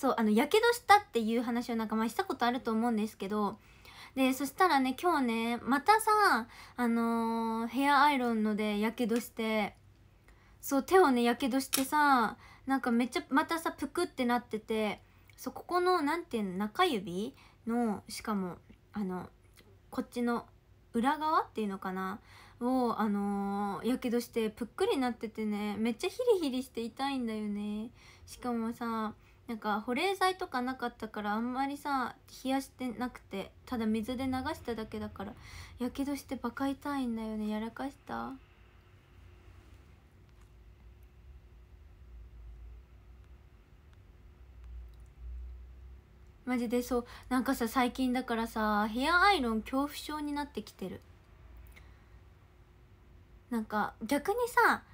そうあのやけどしたっていう話をなんかまあしたことあると思うんですけどでそしたらね今日ねまたさあのー、ヘアアイロンのでやけどしてそう手をねやけどしてさなんかめっちゃまたさプクってなっててそうここの何ていうの中指のしかもあのこっちの裏側っていうのかなをあのやけどしてぷっくりなっててねめっちゃヒリヒリして痛いんだよねしかもさなんか保冷剤とかなかったからあんまりさ冷やしてなくてただ水で流しただけだからやけどしてバカ痛いんだよねやらかしたマジでそうなんかさ最近だからさヘアアイロン恐怖症になってきてるなんか逆にさ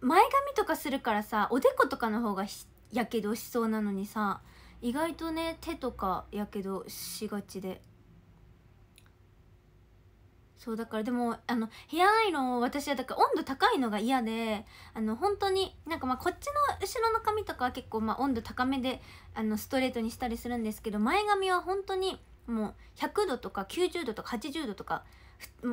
前髪とかするからさおでことかの方がやけどしそうなのにさ意外とね手とかやけどしがちでそうだからでもあのヘアアイロンを私はだから温度高いのが嫌であの本当になんかまあこっちの後ろの髪とかは結構まあ温度高めであのストレートにしたりするんですけど前髪は本当にもう100度とか90度とか80度とか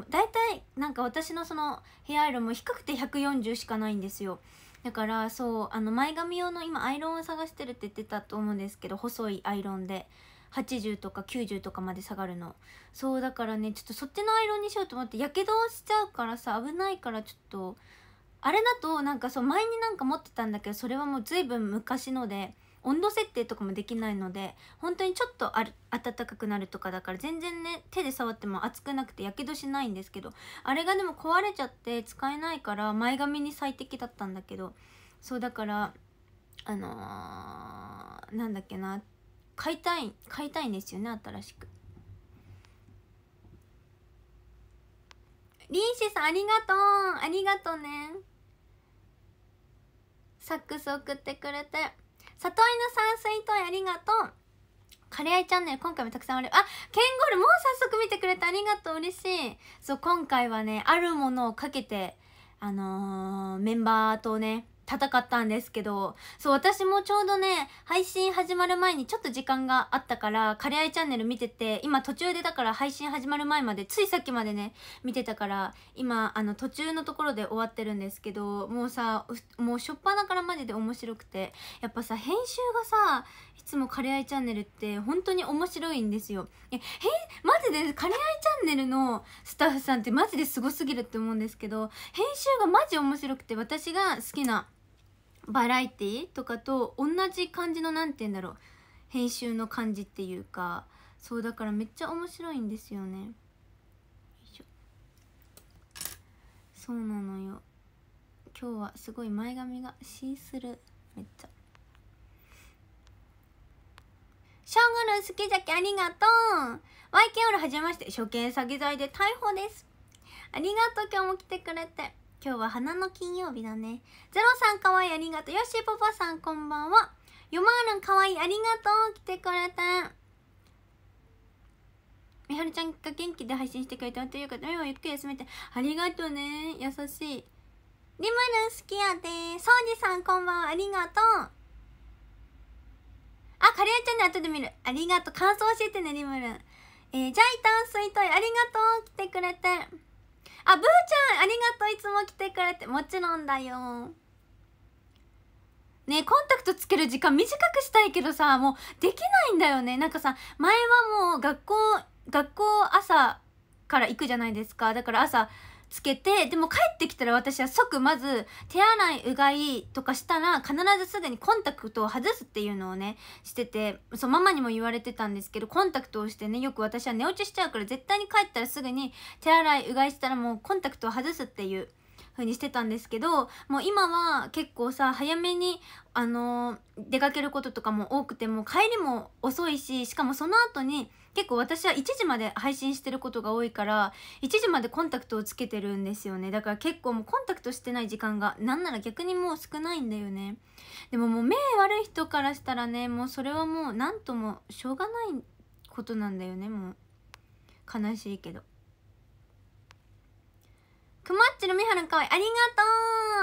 大体なんか私のそのヘアアイロンも低くて140しかないんですよだからそうあの前髪用の今アイロンを探してるって言ってたと思うんですけど細いアイロンで80とか90とかまで下がるのそうだからねちょっとそっちのアイロンにしようと思ってやけどしちゃうからさ危ないからちょっとあれだとなんかそう前になんか持ってたんだけどそれはもう随分昔ので温度設定とかもできないので本当にちょっとある暖かくなるとかだから全然ね手で触っても熱くなくてやけどしないんですけどあれがでも壊れちゃって使えないから前髪に最適だったんだけどそうだからあのー、なんだっけな買いたい買いたいんですよね新しく。リンシさんありがとうありがとうねサックス送ってくれて。里犬さん水筒ありがとうカレアイチャンネル今回もたくさんあるあケンゴールもう早速見てくれてありがとう嬉しいそう今回はねあるものをかけてあのー、メンバーとね戦ったんですけど、そう、私もちょうどね、配信始まる前にちょっと時間があったから、カレアイチャンネル見てて、今途中でだから配信始まる前まで、ついさっきまでね、見てたから、今、あの、途中のところで終わってるんですけど、もうさ、もうしょっぱなからマジで面白くて、やっぱさ、編集がさ、いつもカレアイチャンネルって本当に面白いんですよ。え、へマジでカレアイチャンネルのスタッフさんってマジですごすぎるって思うんですけど、編集がマジ面白くて、私が好きな、バラエティとかと同じ感じの何て言うんだろう編集の感じっていうかそうだからめっちゃ面白いんですよねそうなのよ今日はすごい前髪がシースルーめっちゃショングル好きじゃけありがとう YKO はじめまして初見詐欺罪で逮捕ですありがとう今日も来てくれて今日は花の金曜日だねゼロさんかわいいありがとうよしパパさんこんばんはよまるんかわいいありがとう来てくれたみはるちゃんが元気で配信してくれてというか目ゆっくり休めてありがとうね優しいりまるん好きやでそうじさんこんばんはありがとうあカレーちゃんで後で見るありがとう感想教えてねりまるんえー、ジャイタンスイトイありがとう来てくれてあぶーちゃんありがとういつも来てくれてもちろんだよねコンタクトつける時間短くしたいけどさもうできないんだよねなんかさ前はもう学校学校朝から行くじゃないですかだから朝つけてでも帰ってきたら私は即まず手洗いうがいとかしたら必ずすぐにコンタクトを外すっていうのをねしててそうママにも言われてたんですけどコンタクトをしてねよく私は寝落ちしちゃうから絶対に帰ったらすぐに手洗いうがいしたらもうコンタクトを外すっていう風にしてたんですけどもう今は結構さ早めにあのー、出かけることとかも多くても帰りも遅いししかもその後に結構私は1時まで配信してることが多いから1時までコンタクトをつけてるんですよねだから結構もうコンタクトしてない時間がなんなら逆にもう少ないんだよねでももう目悪い人からしたらねもうそれはもう何ともしょうがないことなんだよねもう悲しいけどくまっちるみはるんかわいい。ありが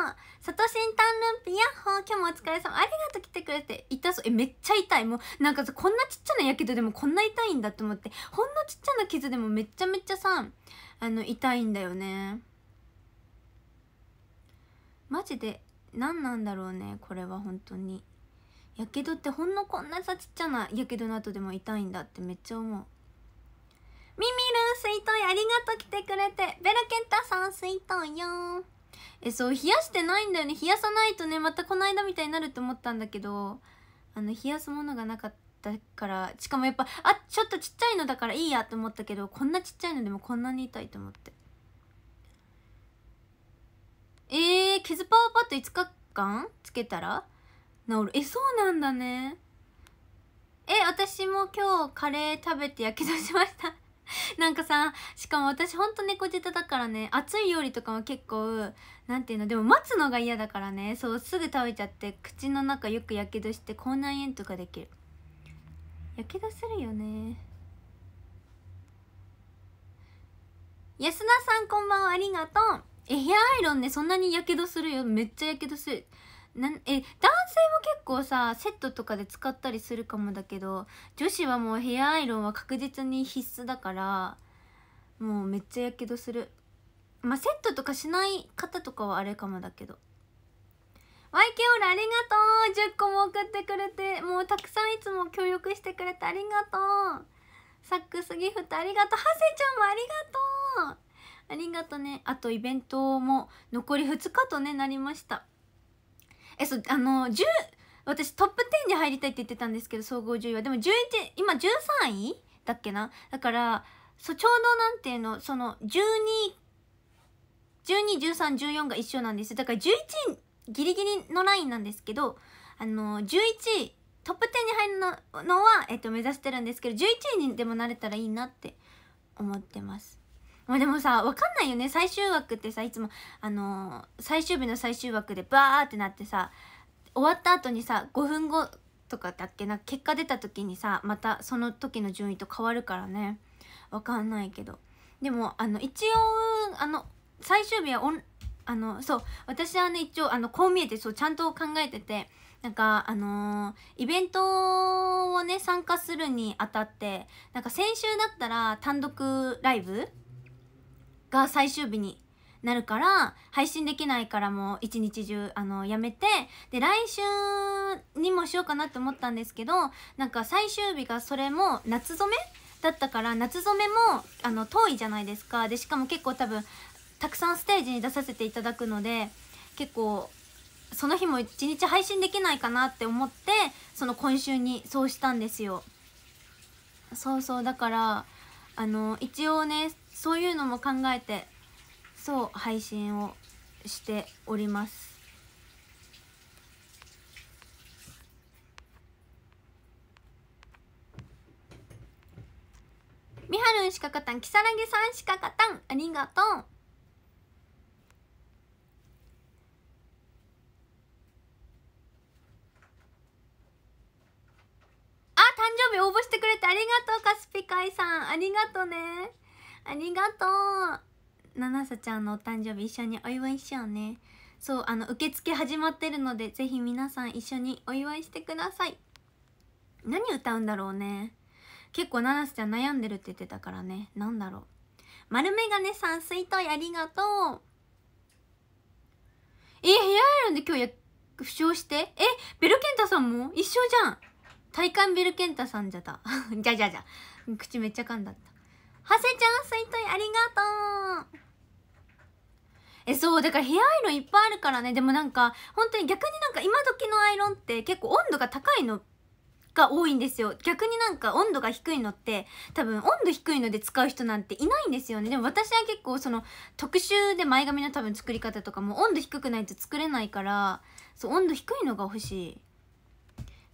とうサトシンタンループ、ヤッホー今日もお疲れ様。ありがとう来てくれて。痛そう。え、めっちゃ痛い。もう、なんかこんなちっちゃなやけどでもこんな痛いんだと思って。ほんのちっちゃな傷でもめっちゃめっちゃさ、あの、痛いんだよね。マジで、何なんだろうね。これは本当に。やけどってほんのこんなさちっちゃなやけどの後でも痛いんだってめっちゃ思う。ミミルン水筒ありがとう来てくれてベルケンタさん水筒よえそう冷やしてないんだよね冷やさないとねまたこの間みたいになるって思ったんだけどあの冷やすものがなかったからしかもやっぱあちょっとちっちゃいのだからいいやと思ったけどこんなちっちゃいのでもこんなに痛いと思ってえー、ズパワーパッド5日間つけたら治るえそうなんだねえ私も今日カレー食べてやけどしました なんかさしかも私ほんと猫舌だからね熱い料理とかも結構何ていうのでも待つのが嫌だからねそうすぐ食べちゃって口の中よくやけどして口内炎とかできるやけどするよね安田さんこんばんはありがとうえヘアアイロンねそんなにやけどするよめっちゃやけどするなんえ男性も結構さセットとかで使ったりするかもだけど女子はもうヘアアイロンは確実に必須だからもうめっちゃやけどするまあセットとかしない方とかはあれかもだけど YK オラありがとう10個も送ってくれてもうたくさんいつも協力してくれてありがとうサックスギフトありがとうハセちゃんもありがとうありがとうねあとイベントも残り2日とねなりましたえそうあの私トップ10に入りたいって言ってたんですけど総合10位はでも11今13位だっけなだからそちょうどなんていうのその12121314が一緒なんですだから11位ギリギリのラインなんですけどあの11位トップ10に入るのは、えっと、目指してるんですけど11位にでもなれたらいいなって思ってますまあでもさ分かんないよね最終枠ってさいつもあのー、最終日の最終枠でバーってなってさ終わった後にさ5分後とかだっけな結果出た時にさまたその時の順位と変わるからね分かんないけどでもあの一応あの最終日はオンあのそう私はね一応あのこう見えてそうちゃんと考えててなんかあのー、イベントをね参加するにあたってなんか先週だったら単独ライブが最終日になるから配信できないからもう一日中あのやめてで来週にもしようかなって思ったんですけどなんか最終日がそれも夏染めだったから夏染めもあの遠いじゃないですかでしかも結構多分たくさんステージに出させていただくので結構その日も一日配信できないかなって思ってその今週にそうしたんですよそうそうだからあの一応ねそういうのも考えてそう配信をしておりますみはるんしかかたんきさらぎさんしかかたんありがとうあ誕生日応募してくれてありがとうかスピカイさんありがとうねありがとうななさちゃんのお誕生日一緒にお祝いしようねそうあの受付始まってるのでぜひ皆さん一緒にお祝いしてください何歌うんだろうね結構七瀬ちゃん悩んでるって言ってたからね何だろう丸眼鏡さん水筒ありがとうえヘアアイロンで今日や負傷してえベルケンタさんも一緒じゃん体感ベルケンタさんじゃだ じゃじゃじゃ口めっちゃ噛んだったハセちゃん、スイートイありがとうえ、そう、だからヘアアイロンいっぱいあるからね。でもなんか、本当に逆になんか今時のアイロンって結構温度が高いのが多いんですよ逆になんか温度が低いのって多分温度低いので使う人なんていないんですよねでも私は結構その特集で前髪の多分作り方とかも温度低くないと作れないからそう温度低いのが欲しい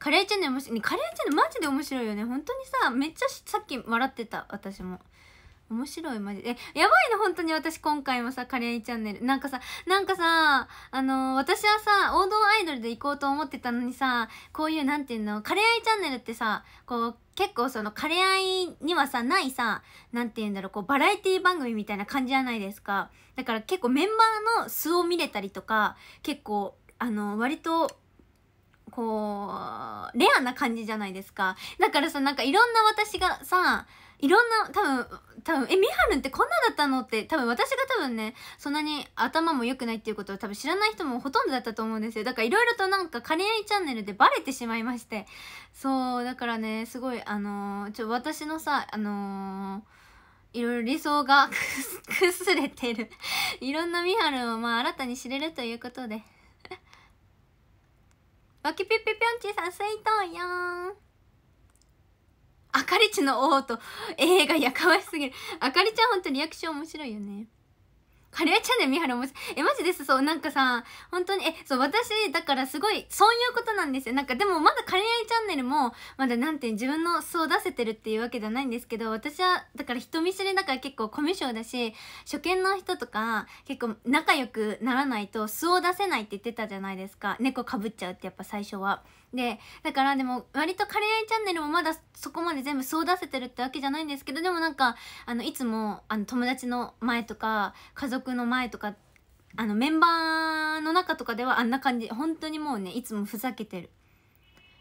カレーチャンネル面白い、カレーチャンネルマジで面白いよね本当にさめっちゃさっき笑ってた私も面白いマジでえやばいな本当に私今回もさ「カレーチャンネル」なんかさなんかさあのー、私はさ王道アイドルで行こうと思ってたのにさこういうなんていうのカレーチャンネルってさこう結構そのカレーにはさないさ何て言うんだろうこうバラエティ番組みたいな感じじゃないですかだから結構メンバーの素を見れたりとか結構あのー、割とこうレアな感じじゃないですかだからさなんかいろんな私がさいろんな多分多分えみはるんってこんなだったのって多分私が多分ねそんなに頭も良くないっていうことは多分知らない人もほとんどだったと思うんですよだからいろいろとなんか「兼ね合いチャンネル」でバレてしまいましてそうだからねすごいあのー、ちょ私のさあのー、いろいろ理想が くすれてるいろんなみはるをまあ新たに知れるということでわきぴぴぴょんちさん水筒よーんあかりちの王と映画やかわしすぎる。あかりちゃんほんとリアクション面白いよね。カレーチャンネル見はる面白い。え、マジです。そう、なんかさ、本当に、え、そう、私、だからすごい、そういうことなんですよ。なんか、でもまだカレーチャンネルも、まだなんていう自分の素を出せてるっていうわけじゃないんですけど、私は、だから人見知りだから結構コミュ障だし、初見の人とか、結構仲良くならないと素を出せないって言ってたじゃないですか。猫かぶっちゃうってやっぱ最初は。でだからでも割と「カレーアイチャンネル」もまだそこまで全部そう出せてるってわけじゃないんですけどでもなんかあのいつもあの友達の前とか家族の前とかあのメンバーの中とかではあんな感じ本当にもうねいつもふざけてる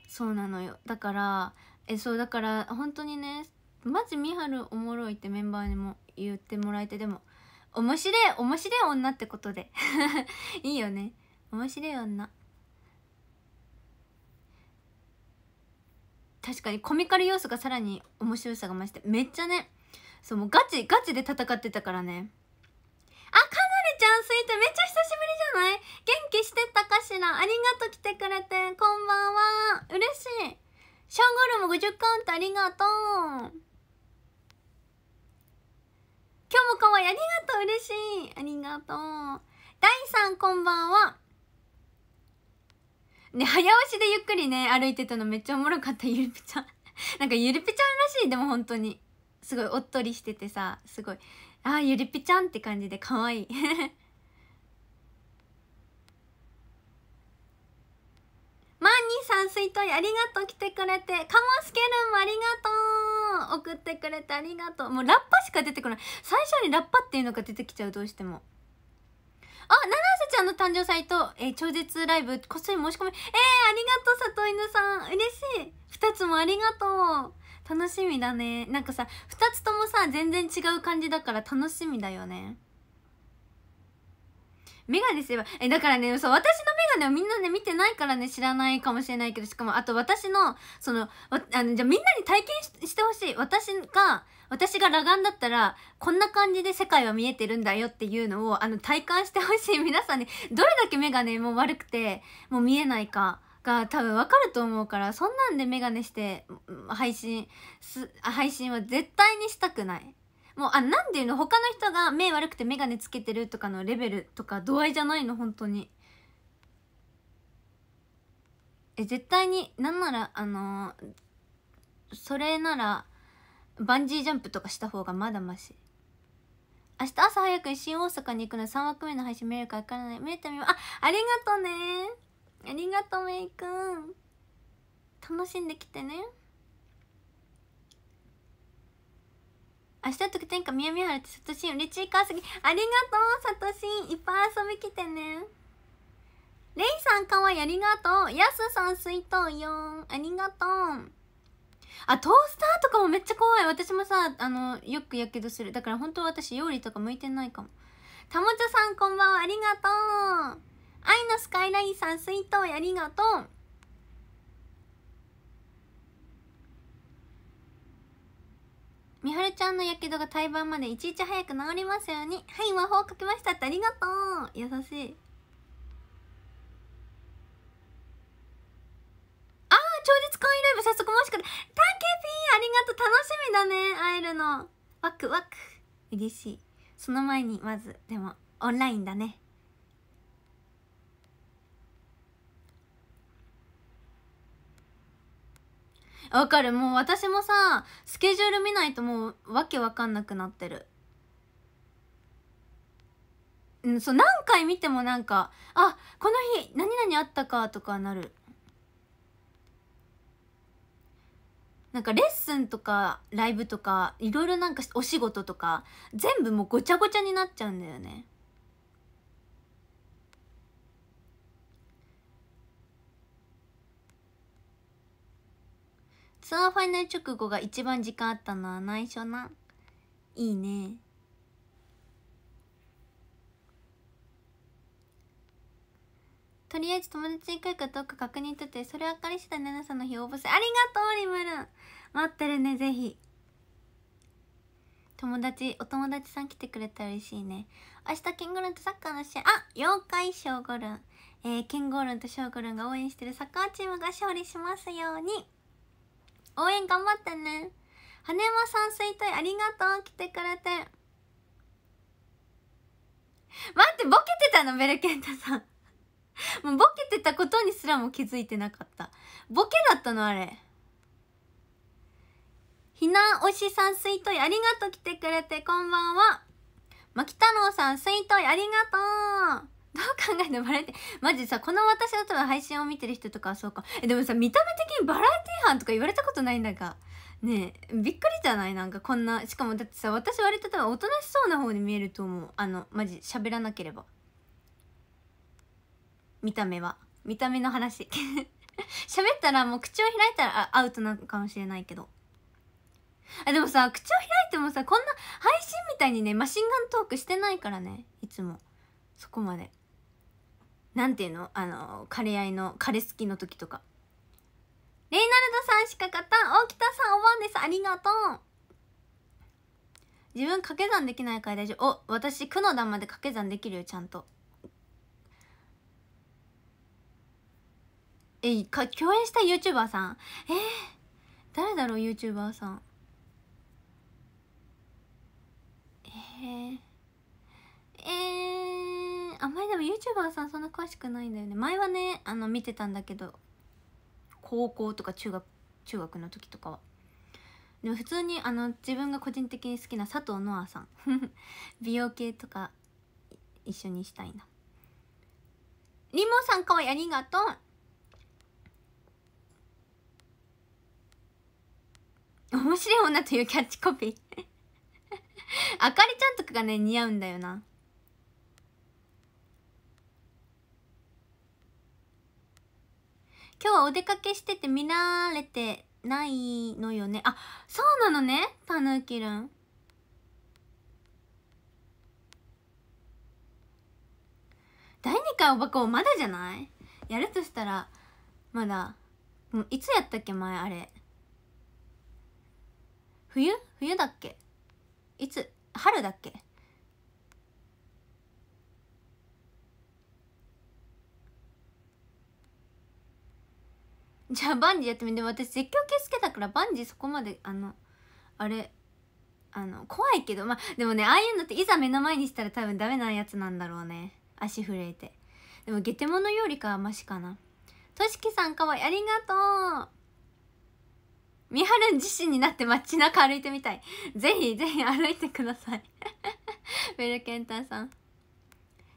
そうなのよだからえそうだから本当にねマジみはるおもろいってメンバーにも言ってもらえてでも面白い面白い女ってことで いいよね面白い女確かにコミカル要素がさらに面白さが増してめっちゃねそうもうガチガチで戦ってたからねあかなりちゃんスイートめっちゃ久しぶりじゃない元気してたかしらありがとう来てくれてこんばんは嬉しいショーゴルも50カウントありがとう今日もかわいいありがとう嬉しいありがとう第イさんこんばんはね早押しでゆっくりね歩いてたのめっちゃおもろかったゆるぴちゃん なんかゆるぴちゃんらしいでも本当にすごいおっとりしててさすごいあーゆりぴちゃんって感じで可愛い マンニーさん水筒ありがとう来てくれてカモスケルンもありがとう送ってくれてありがとうもうラッパしか出てこない最初にラッパっていうのが出てきちゃうどうしてもあななさんの誕生祭と、えー、超絶ライブ、こっそり申し込み、えー、ありがとう、里犬さん。嬉しい。二つもありがとう。楽しみだね。なんかさ、二つともさ、全然違う感じだから楽しみだよね。メガネすれば、え、だからね、そう、私のメガネをみんなね、見てないからね、知らないかもしれないけど、しかも、あと私の、その、あの、じゃみんなに体験してほしい。私が、私が裸眼だったら、こんな感じで世界は見えてるんだよっていうのを、あの、体感してほしい。皆さんね、どれだけメガネも悪くて、もう見えないか。が多分わかると思うからそんなんでメガネして配信す配信は絶対にしたくない。もうあなんていうの他の人が目悪くて眼鏡つけてるとかのレベルとか度合いじゃないの本当にえ絶対になんならあのー、それならバンジージャンプとかした方がまだまし明日朝早くに新大阪に行くので3枠目の配信見れるか分からない見れてみようあありがとうねありがとうメイくん楽しんできてね明日特典会みやみはるってさとしん嬉しいすぎありがとうさとしんいっぱい遊び来てねレイさんかわいいありがとうやすさん水筒よんありがとうあトースターとかもめっちゃ怖い私もさあのよくやけどするだから本当私料理とか向いてないかもたもちゃさんこんばんはありがとう愛のスカイラインさん水筒ありがとうみはるちゃんのやけどが胎盤までいちいち早く治りますようにはい魔法かけましたってありがとう優しいああ超絶簡易ライブ早速もしかしてたけぴーありがとう楽しみだね会えるのワクワク嬉しいその前にまずでもオンラインだねわかるもう私もさスケジュール見ないともうわけわかんなくなってるうん、そう何回見てもなんか「あこの日何々あったか」とかなるなんかレッスンとかライブとかいろいろなんかお仕事とか全部もうごちゃごちゃになっちゃうんだよねそのファイナル直後が一番時間あったのは内緒な。いいね。とりあえず友達に来るかどうか確認とって、それは彼氏だねなさんの日応募する。ありがとう、リムル待ってるね、ぜひ。友達、お友達さん来てくれたら嬉しいね。明日、ケンゴルンとサッカーの試合、あ妖怪ショーゴルン。えー、ケンゴルンとショーゴルンが応援してるサッカーチームが勝利しますように。応援頑張ってね羽山さん水体ありがとう来てくれて待ってボケてたのベルケンタさん もうボケてたことにすらも気づいてなかったボケだったのあれひなおしさん水体ありがとう来てくれてこんばんはまきた太うさん水体ありがとうどう考えてもバラエティマジさこの私の多配信を見てる人とかはそうかえでもさ見た目的にバラエティー班とか言われたことないんだがねえびっくりじゃないなんかこんなしかもだってさ私割と多分おとなしそうな方に見えると思うあのマジ喋らなければ見た目は見た目の話 喋ったらもう口を開いたらアウトなのかもしれないけどあでもさ口を開いてもさこんな配信みたいにねマシンガントークしてないからねいつもそこまでなんていうのあの、彼合いの、彼好きの時とか。レイナルドさんしか勝ったん大北さんおばんですありがとう自分掛け算できないから大丈夫。お、私、区の段まで掛け算できるよ、ちゃんと。え、か、共演した YouTuber さんえー、誰だろう、YouTuber さん。えー、えーあんまりでも YouTuber さんそんな詳しくないんだよね前はねあの見てたんだけど高校とか中学中学の時とかはでも普通にあの自分が個人的に好きな佐藤ノアさん 美容系とか一緒にしたいなリモさんかわいいありがとう面白い女というキャッチコピー あかりちゃんとかがね似合うんだよな今日はお出かけしてて見られてないのよねあそうなのねたぬきるん第2回おばこまだじゃないやるとしたらまだいつやったっけ前あれ冬冬だっけいつ春だっけじゃあバンジーやってみて私絶叫系好きだからバンジーそこまであのあれあの怖いけどまあでもねああいうのっていざ目の前にしたら多分ダメなやつなんだろうね足震えてでもゲテモノよりかはマシかなとしきさんかわいいありがとうみはるん自身になって街中歩いてみたいぜひぜひ歩いてください ベルケンタさん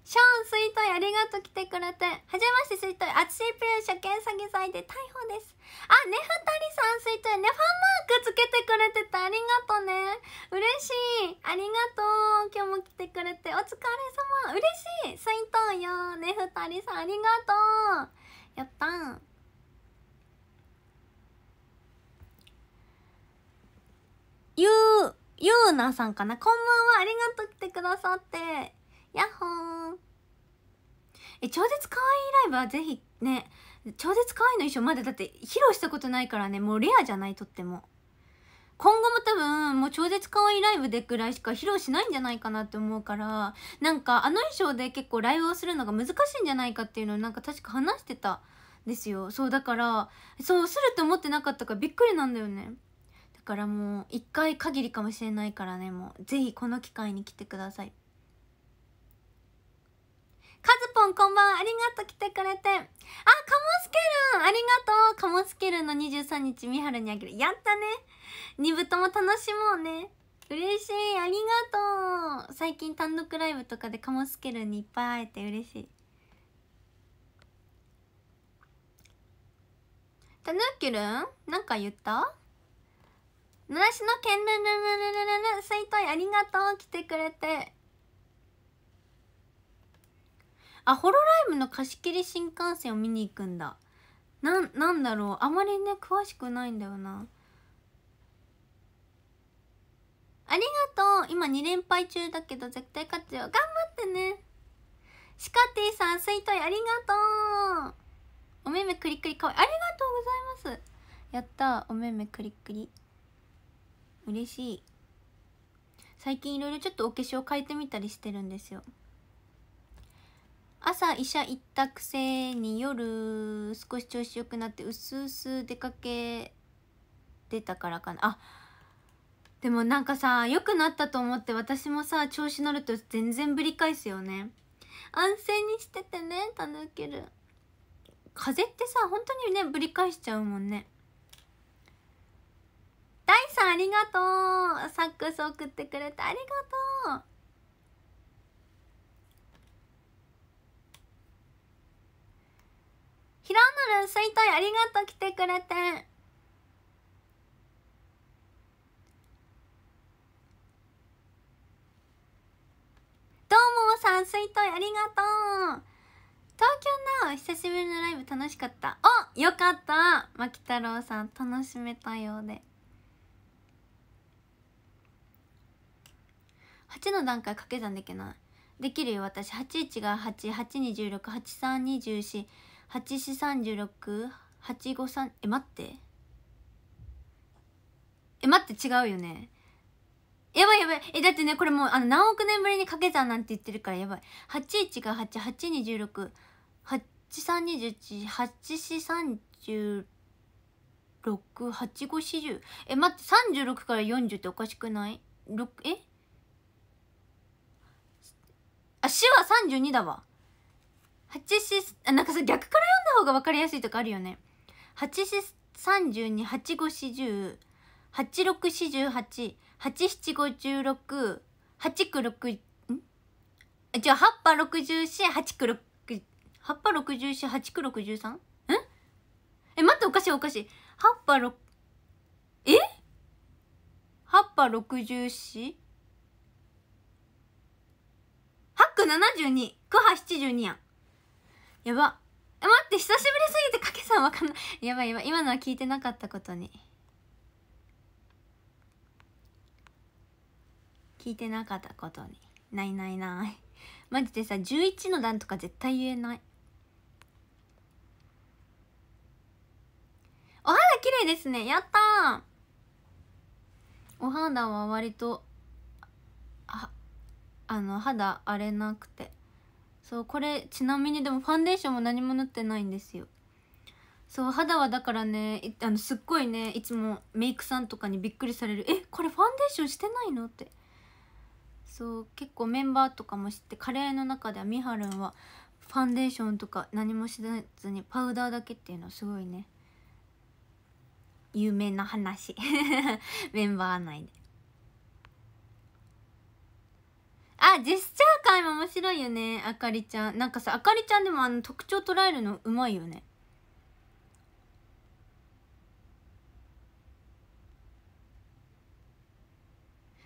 ショーン、スイートイ、ありがとう来てくれて。はじめまして、スイートイ。あちしプレイ、車検詐欺罪で逮捕です。あ、ねふたりさん、スイートイ。ねファンマークつけてくれてて、ありがとうね。嬉しい。ありがとう。今日も来てくれて。お疲れ様。嬉しい。スイートイよ。ねふたりさん、ありがとう。やったん。ゆう、ゆうなさんかな。こんばんは。ありがとう来てくださって。やっほーえ超絶可愛いライブはぜひね超絶可愛いの衣装まだだって披露したことないからねもうレアじゃないとっても今後も多分もう超絶可愛いライブでくらいしか披露しないんじゃないかなって思うからなんかあの衣装で結構ライブをするのが難しいんじゃないかっていうのをなんか確か話してたですよそうだからそうすると思ってなかったからびっくりなんだよねだからもう1回限りかもしれないからねもう是非この機会に来てくださいカズポンこんばんありがとう来てくれてあカモスケルンありがとうカモスケルンの23日みはるにあげるやったね2部とも楽しもうね嬉しいありがとう最近単独ライブとかでカモスケルンにいっぱい会えて嬉しいたぬきるんなんか言ったぬらしのけんるるるるるるるすいといありがとう来てくれてあホロライブの貸し切り新幹線を見に行くんだななんだろうあまりね詳しくないんだよなありがとう今2連敗中だけど絶対勝つよ頑張ってねシカティさん水筒ありがとうおめめくりくりかわいいありがとうございますやったおめめくりくり嬉しい最近いろいろちょっとお化粧変えてみたりしてるんですよ朝医者行ったくせに夜少し調子良くなってうすうす出かけ出たからかなあでもなんかさ良くなったと思って私もさ調子乗ると全然ぶり返すよね安静にしててねたぬける風邪ってさ本当にねぶり返しちゃうもんねダイさんありがとうサックス送ってくれてありがとうろのるん水筒ありがとう来てくれてどうもさん水筒ありがとう東京なお久しぶりのライブ楽しかったおよかった牧太郎さん楽しめたようで8の段階掛け算できないできるよ私81が88に168324四三十六八五三え待ってえ待って違うよねやばいやばいえだってねこれもうあの何億年ぶりに掛け算なんて言ってるからやばい81が8 8 2 6 8 3 2 1 8 4 3十6 8540え待って36から40っておかしくない ?6 えあ死は32だわ8四あなんかさ逆から読んだ方が分かりやすいとかあるよね8四32 8 5 4 0 8 6 4 8八7 5 1 6 8 9 6んじゃあ葉っぱ64 8九6葉っぱ十四8九 63? んえ待っておかしいおかしい葉っぱ6え葉っぱ四4九七十72ク七72やんやば待って久しぶりすぎてかけさんわかんないやばいやばい今のは聞いてなかったことに聞いてなかったことにないないないマジでさ11の段とか絶対言えないお肌綺麗ですねやったお肌は割とああの肌荒れなくてそうこれちなみにでもファンデーションも何も塗ってないんですよそう肌はだからねあのすっごいねいつもメイクさんとかにびっくりされる「えこれファンデーションしてないの?」ってそう結構メンバーとかも知ってカレーの中ではみはるんはファンデーションとか何もしずにパウダーだけっていうのすごいね有名な話 メンバー内であジェスチャー会も面白いよねあかりちゃんなんかさあかりちゃんでもあの特徴捉えるのうまいよね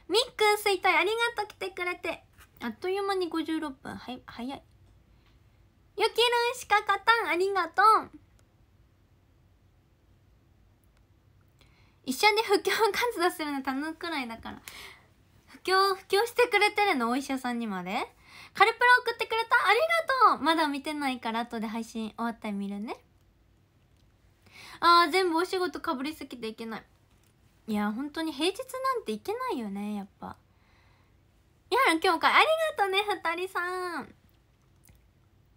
みっくんたい、ありがとう来てくれてあっという間に56分はい早いゆきるんしか勝たんありがとう一緒に布教活動するのむくらいだから布教布教してくれてるのお医者さんにまでカルプラ送ってくれたありがとうまだ見てないから後で配信終わったら見るねあー全部お仕事かぶりすぎていけないいや本当に平日なんていけないよねやっぱやる今日かありがとうね二人さん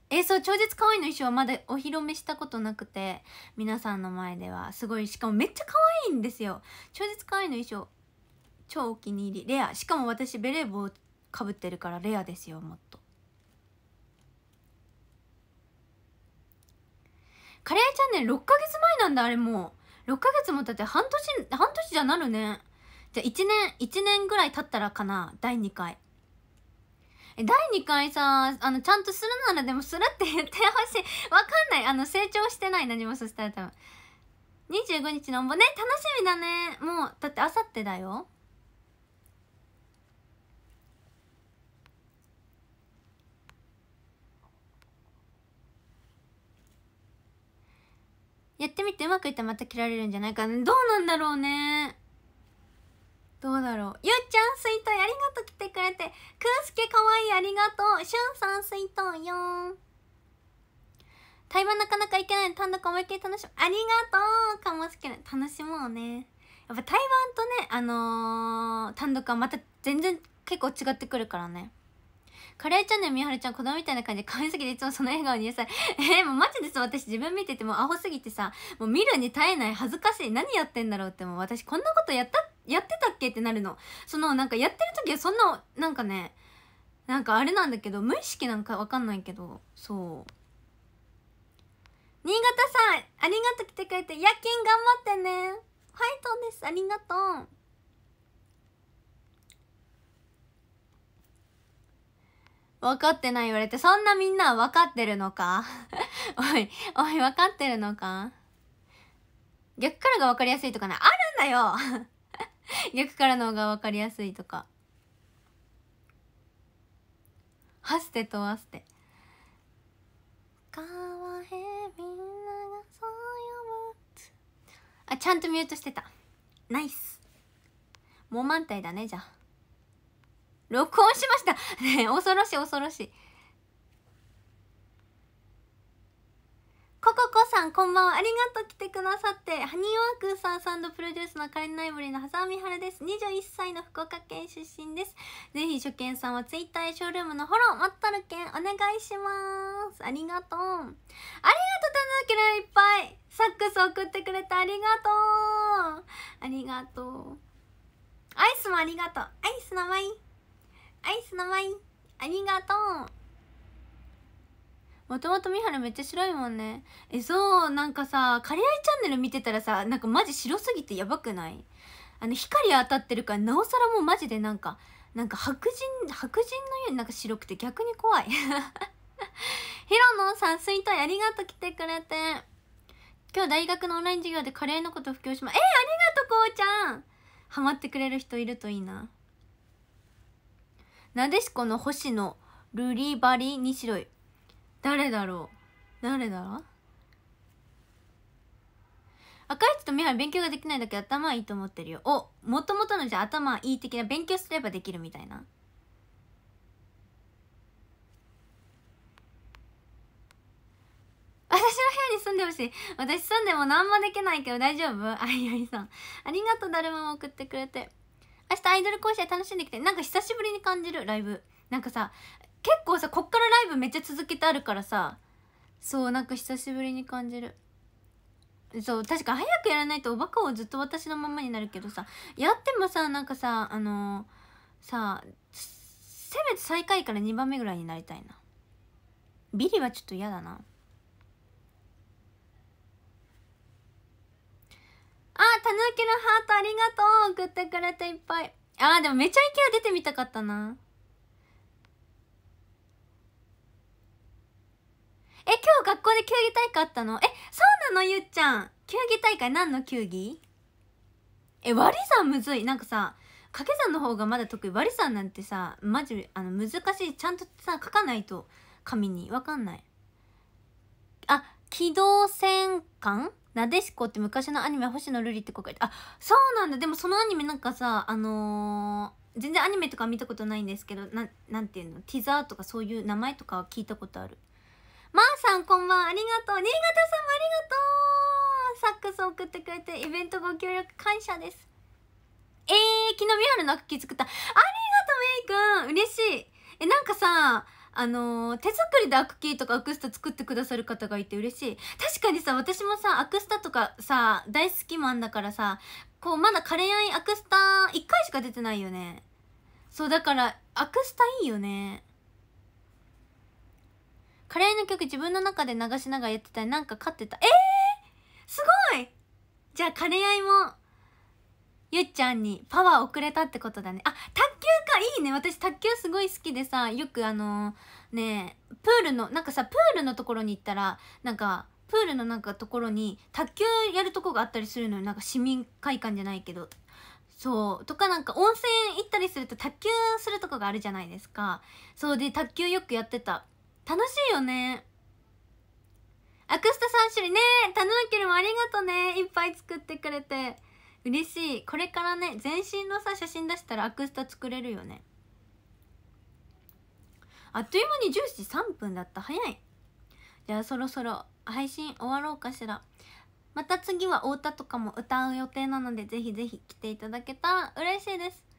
えそう超絶可愛いの衣装はまだお披露目したことなくて皆さんの前ではすごいしかもめっちゃ可愛いんですよ超絶可愛いの衣装超お気に入りレアしかも私ベレー帽かぶってるからレアですよもっとカレーチャンネル6ヶ月前なんだあれもう6ヶ月も経って半年半年じゃなるねじゃあ1年1年ぐらい経ったらかな第2回え第2回さあのちゃんとするならでもするって言ってほしいわかんないあの成長してない何もそしたら多分25日のおんぼね楽しみだねもうだってあさってだよやってみてうまくいったらまた切られるんじゃないかなどうなんだろうねどうだろうゆうちゃん水筒ありがとう来てくれてくんすけかわいいありがとうしゅんさん水筒よー対話なかなかいけないの単独思いっきり楽しむありがとうかもしれない楽しもうねやっぱ台湾とねあのー、単独はまた全然結構違ってくるからねカレーチャンネルみはるちゃん子供みたいな感じで可愛すぎていつもその笑顔に癒され えー、もうマジでさ、私自分見ててもアホすぎてさもう見るに耐えない恥ずかしい何やってんだろうってもう私こんなことやったやってたっけってなるのそのなんかやってる時はそんななんかねなんかあれなんだけど無意識なんかわかんないけどそう新潟さんありがとう来てくれて夜勤頑張ってねファイトですありがとう分かってない言われて、そんなみんな分かってるのか おい、おい、分かってるのか逆からが分かりやすいとかね、あるんだよ 逆からの方が分かりやすいとか。はしてとはして。かわへみんながそう呼ぶ。あ、ちゃんとミュートしてた。ナイス。もう満体だね、じゃあ。録音しました。ね 恐ろしい恐ろしい。コココさん、こんばんは。ありがとう来てくださって。ハニーワークさんサンドプロデュースのカレンナイブリーの波佐ミハです。21歳の福岡県出身です。ぜひ、初見さんは Twitter やショールームのフォロー、待っとるけん、お願いします。ありがとう。ありがとう、たぬきらいっぱい。サックス送ってくれてありがとう。ありがとう。アイスもありがとう。アイスのまい。アイスのまいありがとうもともとみはるめっちゃ白いもんねえそうなんかさ「カレーアイチャンネル」見てたらさなんかマジ白すぎてやばくないあの光当たってるからなおさらもうマジでなんかなんか白人白人のようになんか白くて逆に怖いヒ ロのさん水筒ありがとう来てくれて今日大学のオンライン授業でカレーのこと布教しますえー、ありがとうこうちゃんハマってくれる人いるといいななでしこの星野ルリバリにしろい誰だろう誰だろう赤い人とみは勉強ができないだけ頭いいと思ってるよおもともとのじゃ頭いい的な勉強すればできるみたいな 私の部屋に住んでほしい私住んでも何もできないけど大丈夫 あいあいさんありがとうだるまを送ってくれて明日アイドル講師楽しんできてなんか久しぶりに感じるライブなんかさ結構さこっからライブめっちゃ続けてあるからさそうなんか久しぶりに感じるそう確か早くやらないとおバカをずっと私のままになるけどさやってもさなんかさあのー、させめて最下位から2番目ぐらいになりたいなビリはちょっと嫌だなたぬきのハートありがとう送ってくれていっぱい。あでもめちゃイケア出てみたかったな。え、今日学校で球技大会あったのえ、そうなのゆっちゃん。球技大会何の球技え、割り算むずい。なんかさ、掛け算の方がまだ得意。割り算なんてさ、マジ、あの、難しい。ちゃんとさ、書かないと、紙に。わかんない。あ、軌道戦艦なでしこって昔のアニメ星野瑠璃って子がいてあそうなんだでもそのアニメなんかさあのー、全然アニメとか見たことないんですけどななんていうのティザーとかそういう名前とかは聞いたことあるまー、あ、さんこんばんありがとう新潟さんもありがとうサックス送ってくれてイベントご協力感謝ですえー、昨日ミアルの空気作ったありがとうメイくん嬉しいえなんかさあのー、手作りでアクキーとかアクスタ作ってくださる方がいて嬉しい確かにさ私もさアクスタとかさ大好きマンだからさこうまだカレーアイアクスタ1回しか出てないよねそうだからアクスタいいよねカレーの曲自分の中で流しながらやってたり、なんか勝ってたえー、すごいじゃあカレーアイもゆっちゃんにパワーをれたってことだねあ卓球かいいね私卓球すごい好きでさよくあのー、ねプールのなんかさプールのところに行ったらなんかプールのなんかところに卓球やるとこがあったりするのよなんか市民会館じゃないけどそうとかなんか温泉行ったりすると卓球するとこがあるじゃないですかそうで卓球よくやってた楽しいよねアクスタ3種類ねたぬあきもありがとねいっぱい作ってくれて。嬉しいこれからね全身のさ写真出したらアクスタ作れるよねあっという間に10時3分だった早いじゃあそろそろ配信終わろうかしらまた次はお歌とかも歌う予定なのでぜひぜひ来ていただけたら嬉しいです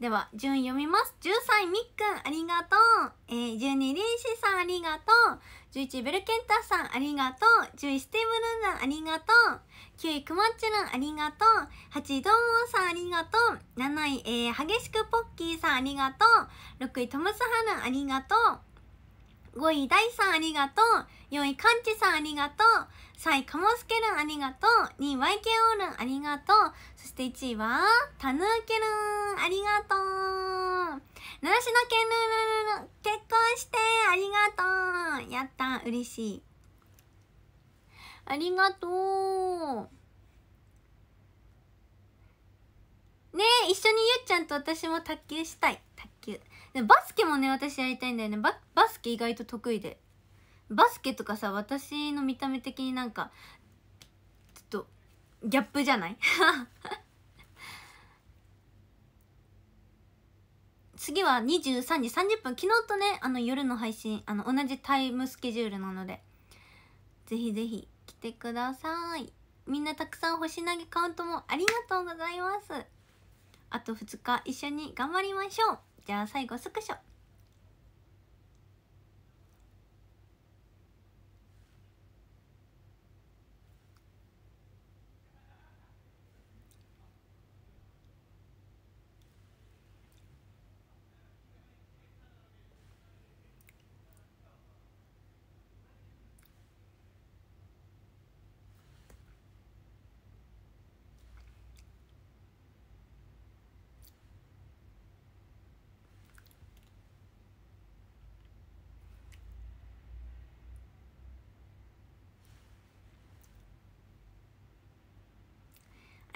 では順読みます10歳みっくんありがとう、えー、12りんしさんありがとう11ベルケンタさんありがとう1位、ステーブルンランありがとう9位くまっちらんありがとう8位どうもさんありがとう7位、えー、激しくポッキーさんありがとう6位トムスハルンありがとう5位ダイさんありがとう4位カンチさんありがとう3位カモスケルンありがとう2位ワイケオールンありがとうそして1位は、たぬけるんありがとうぬらしのけるるる結婚してありがとうやった嬉しい。ありがとうねえ、一緒にゆっちゃんと私も卓球したい。卓球。でバスケもね、私やりたいんだよね。ババスケ意外と得意で。バスケとかさ、私の見た目的になんか、ギャップじゃない 次は23時30分昨日とねあの夜の配信あの同じタイムスケジュールなのでぜひぜひ来てくださいみんなたくさん星投げカウントもありがとうございますあと2日一緒に頑張りましょうじゃあ最後スクショ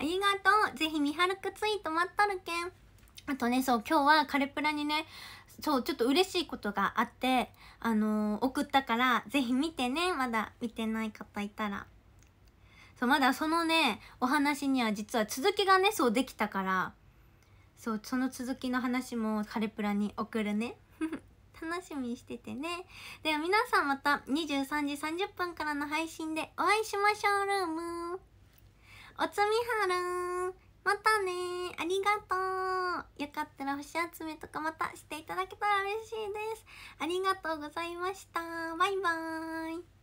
ありがとうぜひみはるくツイート待ったるけんあとねそう今日はカレプラにねそうちょっと嬉しいことがあってあのー、送ったからぜひ見てねまだ見てない方いたらそうまだそのねお話には実は続きがねそうできたからそうその続きの話もカレプラに送るね 楽しみにしててねでは皆さんまた23時30分からの配信でお会いしましょうルームおつみはるんまたねありがとうよかったら星集めとかまたしていただけたら嬉しいですありがとうございましたバイバーイ